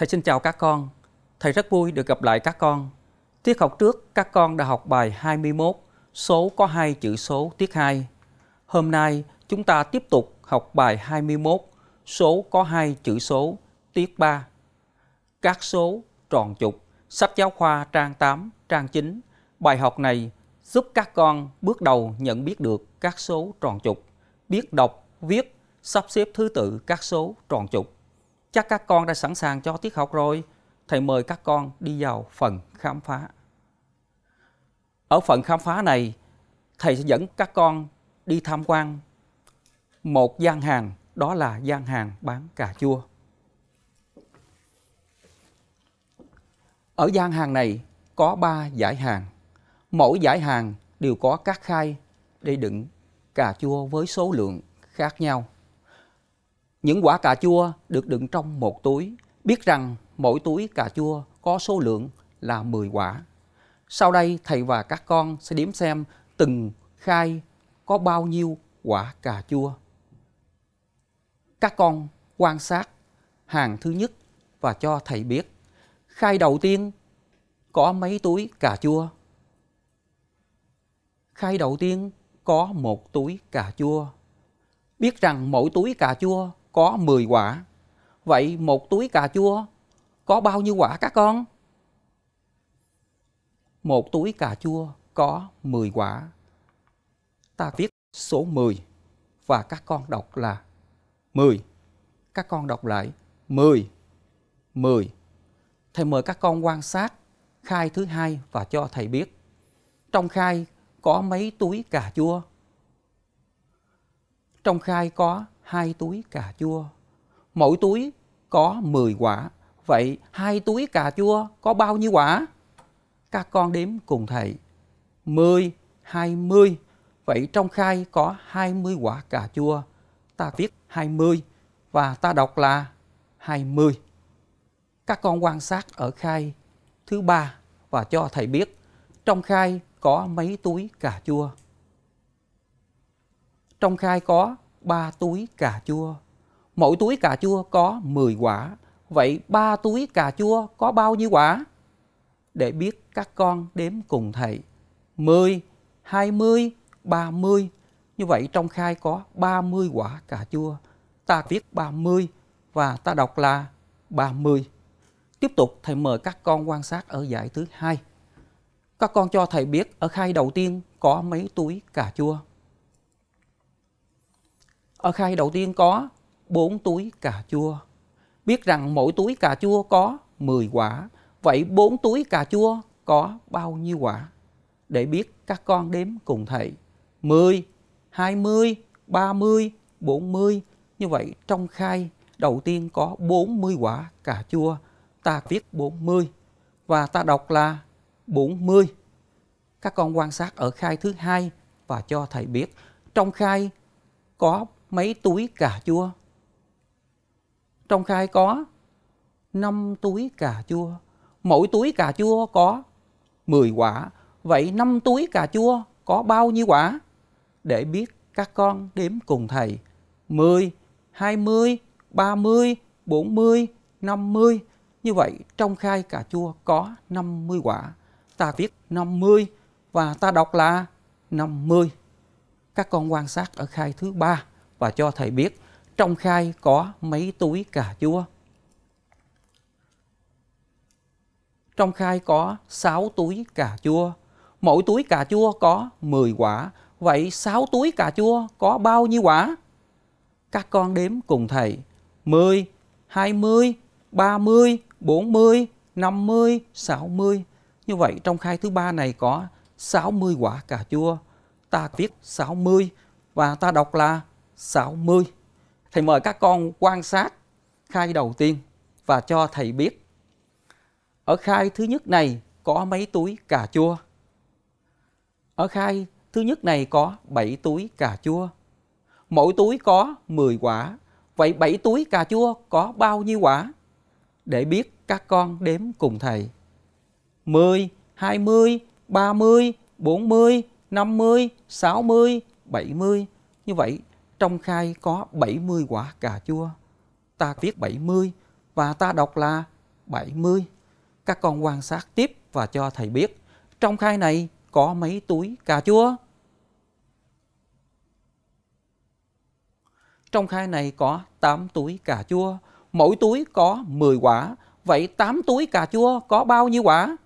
Thầy xin chào các con. Thầy rất vui được gặp lại các con. Tiết học trước, các con đã học bài 21, số có hai chữ số tiết 2. Hôm nay, chúng ta tiếp tục học bài 21, số có hai chữ số tiết 3. Các số tròn trục, sách giáo khoa trang 8, trang 9. Bài học này giúp các con bước đầu nhận biết được các số tròn trục, biết đọc, viết, sắp xếp thứ tự các số tròn trục chắc các con đã sẵn sàng cho tiết học rồi. Thầy mời các con đi vào phần khám phá. Ở phần khám phá này, thầy sẽ dẫn các con đi tham quan một gian hàng, đó là gian hàng bán cà chua. Ở gian hàng này có 3 giải hàng. Mỗi giải hàng đều có các khai để đựng cà chua với số lượng khác nhau. Những quả cà chua được đựng trong một túi, biết rằng mỗi túi cà chua có số lượng là 10 quả. Sau đây thầy và các con sẽ đếm xem từng khai có bao nhiêu quả cà chua. Các con quan sát hàng thứ nhất và cho thầy biết khai đầu tiên có mấy túi cà chua. Khai đầu tiên có một túi cà chua. Biết rằng mỗi túi cà chua có 10 quả. Vậy một túi cà chua có bao nhiêu quả các con? Một túi cà chua có 10 quả. Ta viết số 10 và các con đọc là 10. Các con đọc lại 10. 10. Thầy mời các con quan sát khai thứ hai và cho thầy biết. Trong khai có mấy túi cà chua? Trong khai có hai túi cà chua. Mỗi túi có 10 quả. Vậy hai túi cà chua có bao nhiêu quả? Các con đếm cùng thầy. 10, 20. Vậy trong khai có 20 quả cà chua. Ta viết 20 và ta đọc là 20. Các con quan sát ở khai thứ ba và cho thầy biết trong khai có mấy túi cà chua. Trong khai có ba túi cà chua. Mỗi túi cà chua có 10 quả. Vậy ba túi cà chua có bao nhiêu quả? Để biết các con đếm cùng thầy. 10, 20, 30. Như vậy trong khai có 30 quả cà chua. Ta viết 30 và ta đọc là 30. Tiếp tục thầy mời các con quan sát ở giải thứ hai. Các con cho thầy biết ở khai đầu tiên có mấy túi cà chua ở khai đầu tiên có 4 túi cà chua. Biết rằng mỗi túi cà chua có 10 quả. Vậy 4 túi cà chua có bao nhiêu quả? Để biết các con đếm cùng thầy. 10, 20, 30, 40. Như vậy trong khai đầu tiên có 40 quả cà chua. Ta viết 40 và ta đọc là 40. Các con quan sát ở khai thứ hai và cho thầy biết trong khai có mấy túi cà chua? Trong khai có 5 túi cà chua. Mỗi túi cà chua có 10 quả. Vậy 5 túi cà chua có bao nhiêu quả? Để biết các con đếm cùng thầy. 10, 20, 30, 40, 50. Như vậy trong khai cà chua có 50 quả. Ta viết 50 và ta đọc là 50. Các con quan sát ở khai thứ 3 và cho thầy biết trong khai có mấy túi cà chua. Trong khai có 6 túi cà chua. Mỗi túi cà chua có 10 quả. Vậy 6 túi cà chua có bao nhiêu quả? Các con đếm cùng thầy. 10, 20, 30, 40, 50, 60. Như vậy trong khai thứ ba này có 60 quả cà chua. Ta viết 60 và ta đọc là 60. Thầy mời các con quan sát khai đầu tiên và cho thầy biết. Ở khai thứ nhất này có mấy túi cà chua? Ở khai thứ nhất này có 7 túi cà chua. Mỗi túi có 10 quả. Vậy 7 túi cà chua có bao nhiêu quả? Để biết các con đếm cùng thầy. 10, 20, 30, 40, 50, 60, 70. Như vậy trong khai có 70 quả cà chua. Ta viết 70 và ta đọc là 70. Các con quan sát tiếp và cho thầy biết trong khai này có mấy túi cà chua? Trong khai này có 8 túi cà chua, mỗi túi có 10 quả. Vậy 8 túi cà chua có bao nhiêu quả?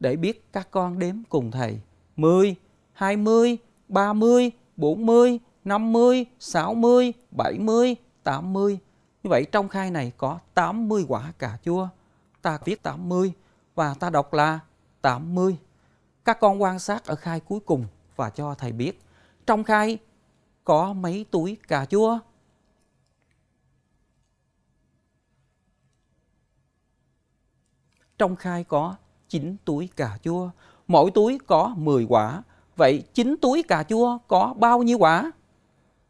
Để biết các con đếm cùng thầy. 10, 20, 30, 40, 50, 60, 70, 80. Như vậy trong khai này có 80 quả cà chua. Ta viết 80 và ta đọc là 80. Các con quan sát ở khai cuối cùng và cho thầy biết. Trong khai có mấy túi cà chua? Trong khai có 9 túi cà chua. Mỗi túi có 10 quả. Vậy 9 túi cà chua có bao nhiêu quả?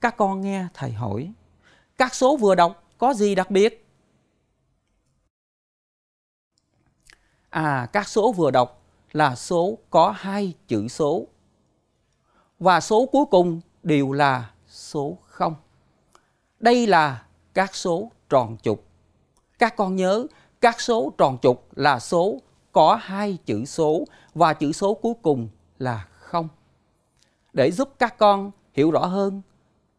Các con nghe thầy hỏi, các số vừa đọc có gì đặc biệt? À, các số vừa đọc là số có hai chữ số. Và số cuối cùng đều là số 0. Đây là các số tròn trục. Các con nhớ, các số tròn trục là số có hai chữ số và chữ số cuối cùng là 0. Để giúp các con hiểu rõ hơn,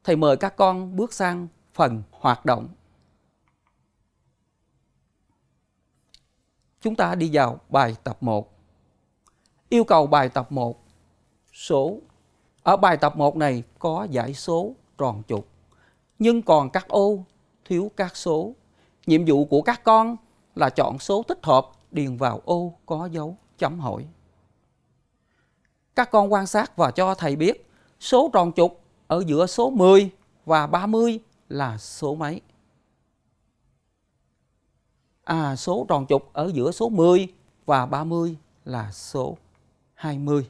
Thầy mời các con bước sang phần hoạt động. Chúng ta đi vào bài tập 1. Yêu cầu bài tập 1 số. Ở bài tập 1 này có giải số tròn trục, nhưng còn các ô thiếu các số. Nhiệm vụ của các con là chọn số thích hợp điền vào ô có dấu chấm hỏi. Các con quan sát và cho thầy biết số tròn trục ở giữa số 10 và 30 là số mấy? À, số tròn trục ở giữa số 10 và 30 là số 20.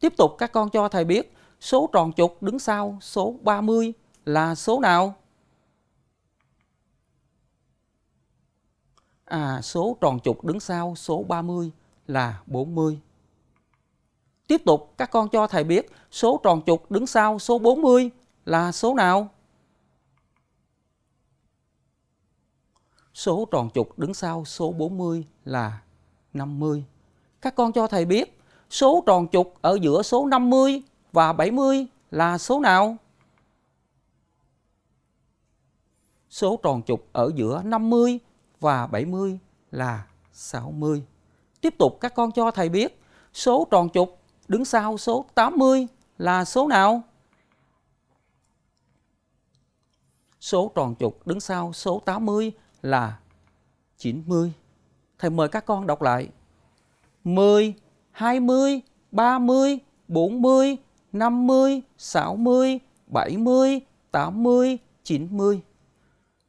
Tiếp tục các con cho thầy biết số tròn trục đứng sau số 30 là số nào? À, số tròn trục đứng sau số 30 là 40. Tiếp tục các con cho thầy biết số tròn trục đứng sau số 40 là số nào? Số tròn trục đứng sau số 40 là 50. Các con cho thầy biết số tròn trục ở giữa số 50 và 70 là số nào? Số tròn trục ở giữa 50 và 70 là 60. Tiếp tục các con cho thầy biết số tròn trục Đứng sau số 80 là số nào? Số tròn trục đứng sau số 80 là 90. Thầy mời các con đọc lại. 10, 20, 30, 40, 50, 60, 70, 80, 90.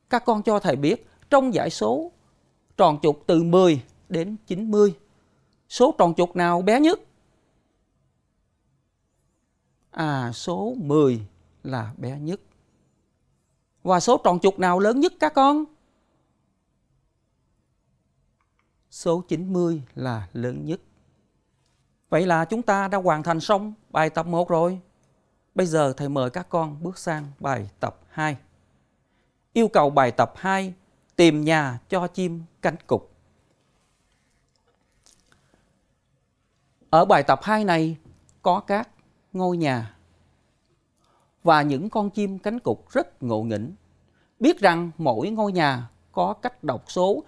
Các con cho thầy biết trong giải số tròn trục từ 10 đến 90, số tròn trục nào bé nhất? à số 10 là bé nhất. Và số tròn trục nào lớn nhất các con? Số 90 là lớn nhất. Vậy là chúng ta đã hoàn thành xong bài tập 1 rồi. Bây giờ thầy mời các con bước sang bài tập 2. Yêu cầu bài tập 2 tìm nhà cho chim cánh cục. Ở bài tập 2 này có các ngôi nhà. Và những con chim cánh cụt rất ngộ nghĩnh, biết rằng mỗi ngôi nhà có cách đọc số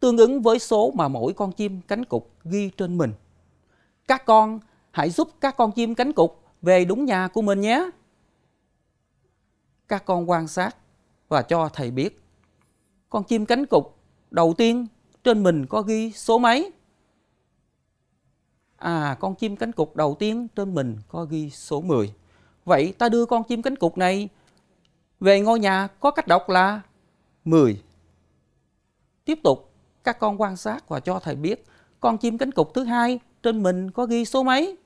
tương ứng với số mà mỗi con chim cánh cụt ghi trên mình. Các con hãy giúp các con chim cánh cụt về đúng nhà của mình nhé. Các con quan sát và cho thầy biết con chim cánh cụt đầu tiên trên mình có ghi số mấy. À, con chim cánh cụt đầu tiên trên mình có ghi số 10. Vậy ta đưa con chim cánh cụt này về ngôi nhà có cách đọc là 10. Tiếp tục, các con quan sát và cho thầy biết con chim cánh cụt thứ hai trên mình có ghi số mấy?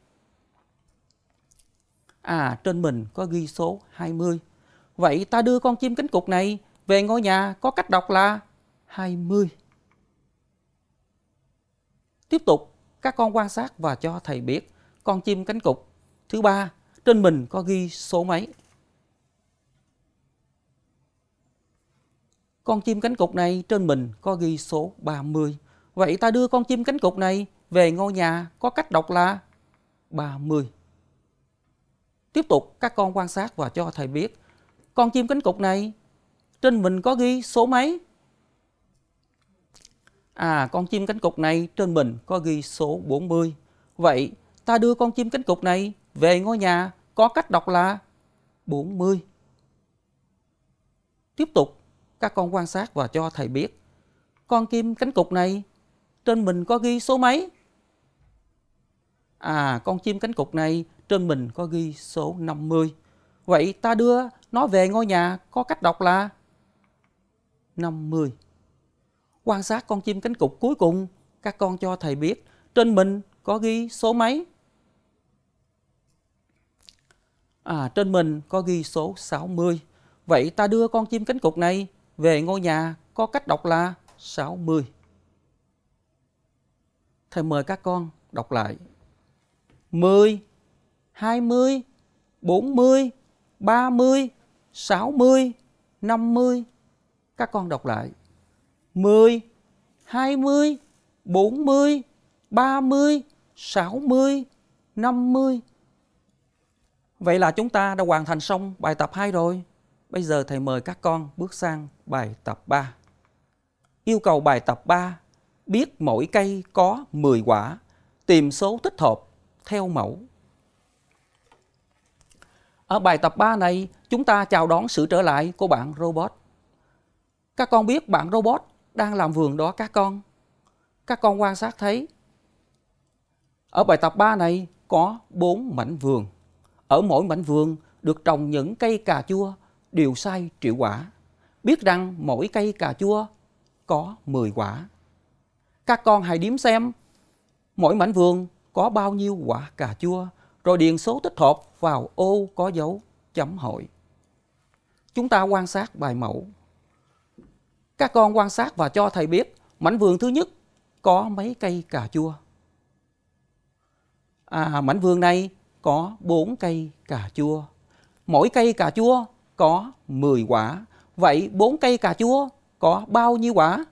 À, trên mình có ghi số 20. Vậy ta đưa con chim cánh cụt này về ngôi nhà có cách đọc là 20. Tiếp tục, các con quan sát và cho thầy biết con chim cánh cụt thứ ba trên mình có ghi số mấy. Con chim cánh cụt này trên mình có ghi số 30. Vậy ta đưa con chim cánh cụt này về ngôi nhà có cách đọc là 30. Tiếp tục các con quan sát và cho thầy biết con chim cánh cụt này trên mình có ghi số mấy? à con chim cánh cụt này trên mình có ghi số 40. Vậy ta đưa con chim cánh cụt này về ngôi nhà có cách đọc là 40. Tiếp tục các con quan sát và cho thầy biết con chim cánh cụt này trên mình có ghi số mấy? À con chim cánh cụt này trên mình có ghi số 50. Vậy ta đưa nó về ngôi nhà có cách đọc là 50. Quan sát con chim cánh cụt cuối cùng, các con cho thầy biết trên mình có ghi số mấy. À, trên mình có ghi số 60. Vậy ta đưa con chim cánh cụt này về ngôi nhà có cách đọc là 60. Thầy mời các con đọc lại. 10, 20, 40, 30, 60, 50. Các con đọc lại. 10, 20, 40, 30, 60, 50. Vậy là chúng ta đã hoàn thành xong bài tập 2 rồi. Bây giờ thầy mời các con bước sang bài tập 3. Yêu cầu bài tập 3 biết mỗi cây có 10 quả, tìm số thích hợp theo mẫu. Ở bài tập 3 này, chúng ta chào đón sự trở lại của bạn robot. Các con biết bạn robot đang làm vườn đó các con các con quan sát thấy ở bài tập 3 này có 4 mảnh vườn ở mỗi mảnh vườn được trồng những cây cà chua đều sai triệu quả biết rằng mỗi cây cà chua có 10 quả các con hãy điếm xem mỗi mảnh vườn có bao nhiêu quả cà chua rồi điền số tích hợp vào ô có dấu chấm hỏi chúng ta quan sát bài mẫu các con quan sát và cho thầy biết mảnh vườn thứ nhất có mấy cây cà chua. À, mảnh vườn này có 4 cây cà chua. Mỗi cây cà chua có 10 quả. Vậy 4 cây cà chua có bao nhiêu quả?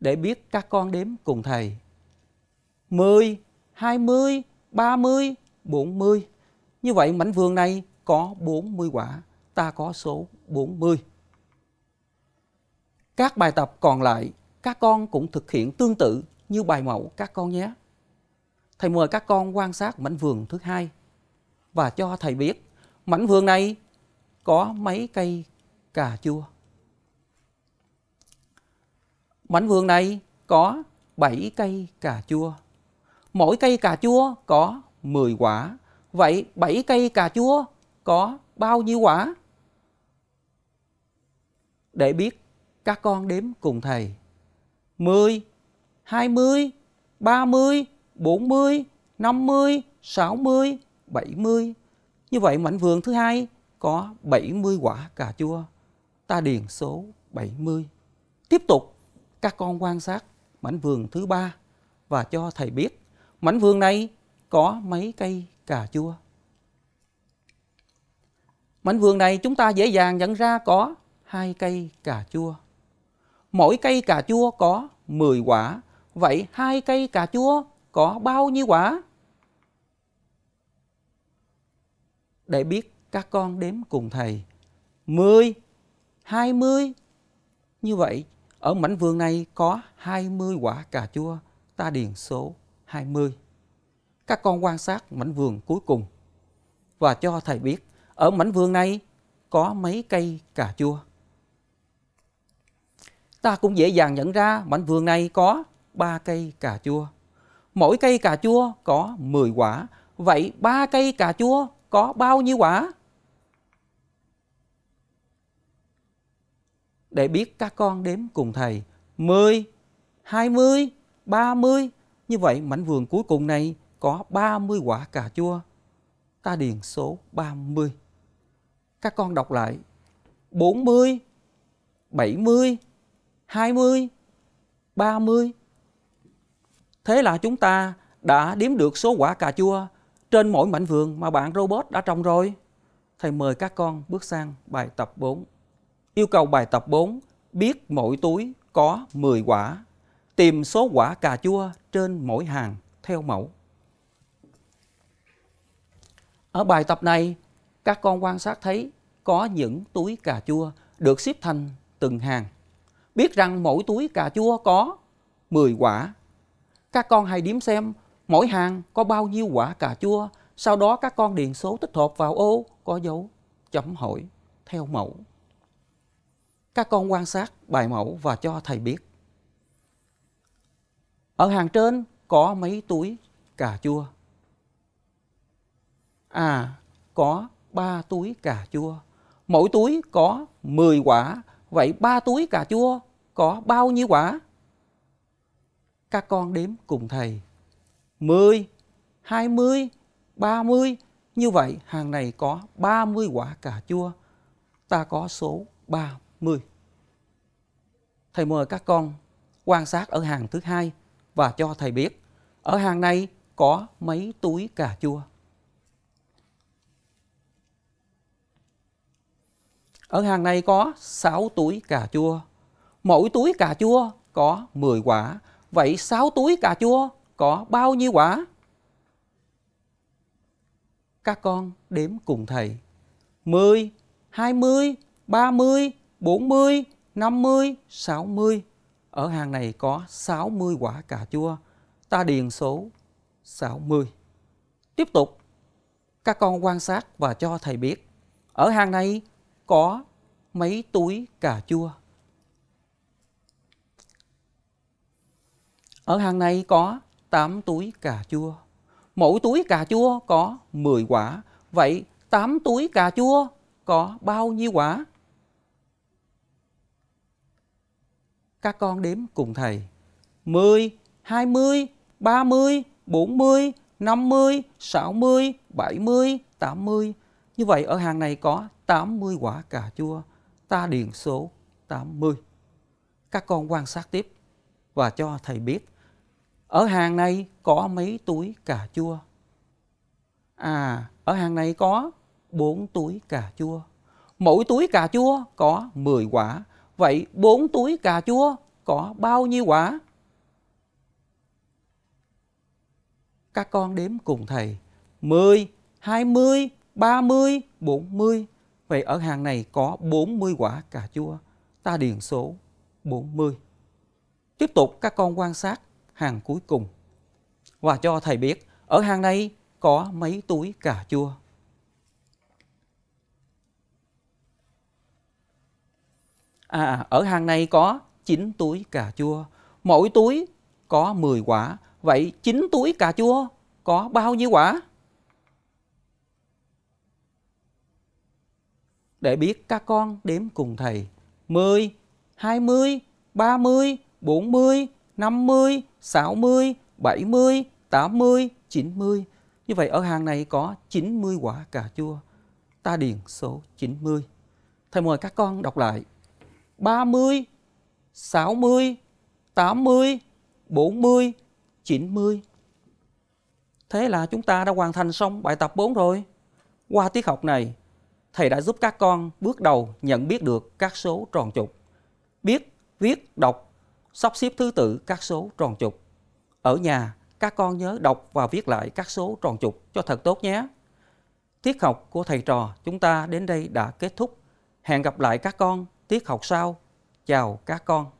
Để biết các con đếm cùng thầy. 10, 20, 30, 40. Như vậy mảnh vườn này có 40 quả. Ta có số 40. Các bài tập còn lại, các con cũng thực hiện tương tự như bài mẫu các con nhé. Thầy mời các con quan sát mảnh vườn thứ hai và cho thầy biết mảnh vườn này có mấy cây cà chua. Mảnh vườn này có 7 cây cà chua. Mỗi cây cà chua có 10 quả. Vậy 7 cây cà chua có bao nhiêu quả? Để biết các con đếm cùng thầy. 10, 20, 30, 40, 50, 60, 70. Như vậy mảnh vườn thứ hai có 70 quả cà chua. Ta điền số 70. Tiếp tục, các con quan sát mảnh vườn thứ ba và cho thầy biết mảnh vườn này có mấy cây cà chua. Mảnh vườn này chúng ta dễ dàng nhận ra có hai cây cà chua mỗi cây cà chua có 10 quả. Vậy hai cây cà chua có bao nhiêu quả? Để biết các con đếm cùng thầy. 10, 20. Như vậy, ở mảnh vườn này có 20 quả cà chua, ta điền số 20. Các con quan sát mảnh vườn cuối cùng và cho thầy biết ở mảnh vườn này có mấy cây cà chua ta cũng dễ dàng nhận ra mảnh vườn này có 3 cây cà chua. Mỗi cây cà chua có 10 quả. Vậy 3 cây cà chua có bao nhiêu quả? Để biết các con đếm cùng thầy 10, 20, 30 Như vậy mảnh vườn cuối cùng này có 30 quả cà chua Ta điền số 30 Các con đọc lại 40, 70, 20, 30. Thế là chúng ta đã đếm được số quả cà chua trên mỗi mảnh vườn mà bạn robot đã trồng rồi. Thầy mời các con bước sang bài tập 4. Yêu cầu bài tập 4 biết mỗi túi có 10 quả. Tìm số quả cà chua trên mỗi hàng theo mẫu. Ở bài tập này, các con quan sát thấy có những túi cà chua được xếp thành từng hàng biết rằng mỗi túi cà chua có 10 quả. Các con hãy điểm xem mỗi hàng có bao nhiêu quả cà chua, sau đó các con điền số tích hợp vào ô có dấu chấm hỏi theo mẫu. Các con quan sát bài mẫu và cho thầy biết. Ở hàng trên có mấy túi cà chua? À, có 3 túi cà chua. Mỗi túi có 10 quả, vậy 3 túi cà chua có bao nhiêu quả? Các con đếm cùng thầy. 10, 20, 30. Như vậy hàng này có 30 quả cà chua. Ta có số 30. Thầy mời các con quan sát ở hàng thứ hai và cho thầy biết ở hàng này có mấy túi cà chua. Ở hàng này có 6 túi cà chua mỗi túi cà chua có 10 quả. Vậy 6 túi cà chua có bao nhiêu quả? Các con đếm cùng thầy. 10, 20, 30, 40, 50, 60. Ở hàng này có 60 quả cà chua. Ta điền số 60. Tiếp tục, các con quan sát và cho thầy biết. Ở hàng này có mấy túi cà chua? Ở hàng này có 8 túi cà chua. Mỗi túi cà chua có 10 quả. Vậy 8 túi cà chua có bao nhiêu quả? Các con đếm cùng thầy. 10, 20, 30, 40, 50, 60, 70, 80. Như vậy ở hàng này có 80 quả cà chua. Ta điền số 80. Các con quan sát tiếp và cho thầy biết ở hàng này có mấy túi cà chua? À, ở hàng này có bốn túi cà chua. Mỗi túi cà chua có 10 quả. Vậy bốn túi cà chua có bao nhiêu quả? Các con đếm cùng thầy. 10, 20, 30, 40. Vậy ở hàng này có 40 quả cà chua. Ta điền số 40. Tiếp tục các con quan sát hàng cuối cùng và cho thầy biết ở hàng này có mấy túi cà chua. À, ở hàng này có 9 túi cà chua, mỗi túi có 10 quả. Vậy 9 túi cà chua có bao nhiêu quả? Để biết các con đếm cùng thầy. 10, 20, 30, 40, 50, 60, 70, 80, 90. Như vậy ở hàng này có 90 quả cà chua. Ta điền số 90. Thầy mời các con đọc lại. 30, 60, 80, 40, 90. Thế là chúng ta đã hoàn thành xong bài tập 4 rồi. Qua tiết học này, thầy đã giúp các con bước đầu nhận biết được các số tròn trục. Biết, viết, đọc sắp xếp thứ tự các số tròn trục. Ở nhà, các con nhớ đọc và viết lại các số tròn trục cho thật tốt nhé. Tiết học của thầy trò chúng ta đến đây đã kết thúc. Hẹn gặp lại các con tiết học sau. Chào các con.